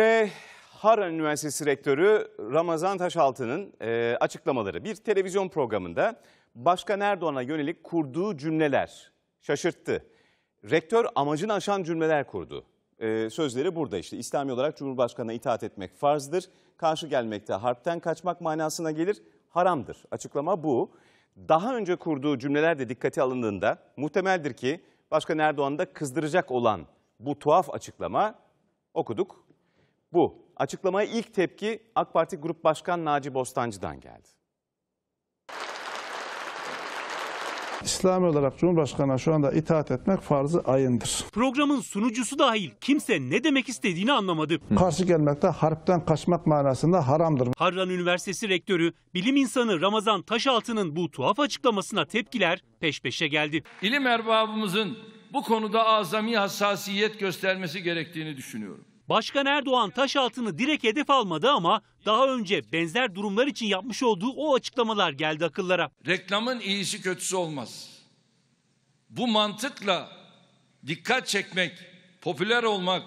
Ve Harran Üniversitesi Rektörü Ramazan Taşaltı'nın e, açıklamaları bir televizyon programında Başkan Erdoğan'a yönelik kurduğu cümleler şaşırttı. Rektör amacını aşan cümleler kurdu. E, sözleri burada işte. İslami olarak Cumhurbaşkanı'na itaat etmek farzdır. Karşı gelmekte harpten kaçmak manasına gelir. Haramdır. Açıklama bu. Daha önce kurduğu cümleler de dikkate alındığında muhtemeldir ki Başkan Erdoğan'ı da kızdıracak olan bu tuhaf açıklama okuduk bu. Açıklamaya ilk tepki AK Parti Grup Başkan Naci Bostancı'dan geldi. İslam olarak Cumhurbaşkanı'na şu anda itaat etmek farzı ayındır. Programın sunucusu dahil kimse ne demek istediğini anlamadı. Karşı gelmekte harpten kaçmak manasında haramdır. Harran Üniversitesi Rektörü, bilim insanı Ramazan Taşaltı'nın bu tuhaf açıklamasına tepkiler peş peşe geldi. İlim erbabımızın bu konuda azami hassasiyet göstermesi gerektiğini düşünüyorum. Başkan Erdoğan Taş Altını Direk hedef almadı ama daha önce benzer durumlar için yapmış olduğu o açıklamalar geldi akıllara. Reklamın iyisi kötüsü olmaz. Bu mantıkla dikkat çekmek, popüler olmak,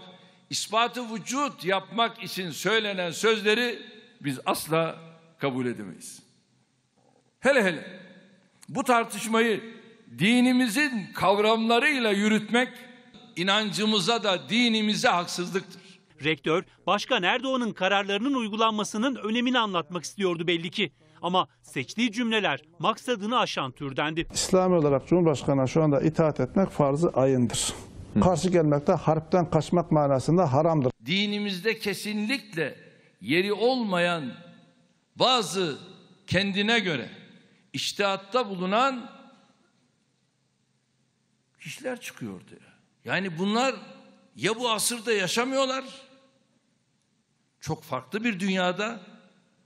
ispatı vücut yapmak için söylenen sözleri biz asla kabul edemeyiz. Hele hele bu tartışmayı dinimizin kavramlarıyla yürütmek inancımıza da dinimize haksızlıktır. Rektör, Başkan Erdoğan'ın kararlarının uygulanmasının önemini anlatmak istiyordu belli ki. Ama seçtiği cümleler maksadını aşan türdendi. İslami olarak Cumhurbaşkanı'na şu anda itaat etmek farzı ayındır. Hı. Karşı gelmek de harpten kaçmak manasında haramdır. Dinimizde kesinlikle yeri olmayan bazı kendine göre iştihatta bulunan kişiler çıkıyordu. Yani bunlar ya bu asırda yaşamıyorlar çok farklı bir dünyada,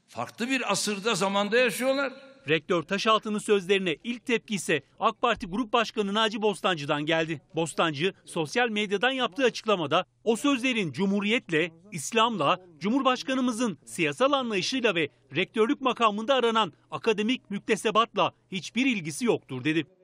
farklı bir asırda zamanda yaşıyorlar. Rektör Taşaltı'nın sözlerine ilk tepki ise AK Parti Grup Başkanı Naci Bostancı'dan geldi. Bostancı sosyal medyadan yaptığı açıklamada o sözlerin Cumhuriyet'le, İslam'la, Cumhurbaşkanımızın siyasal anlayışıyla ve rektörlük makamında aranan akademik müktesebatla hiçbir ilgisi yoktur dedi.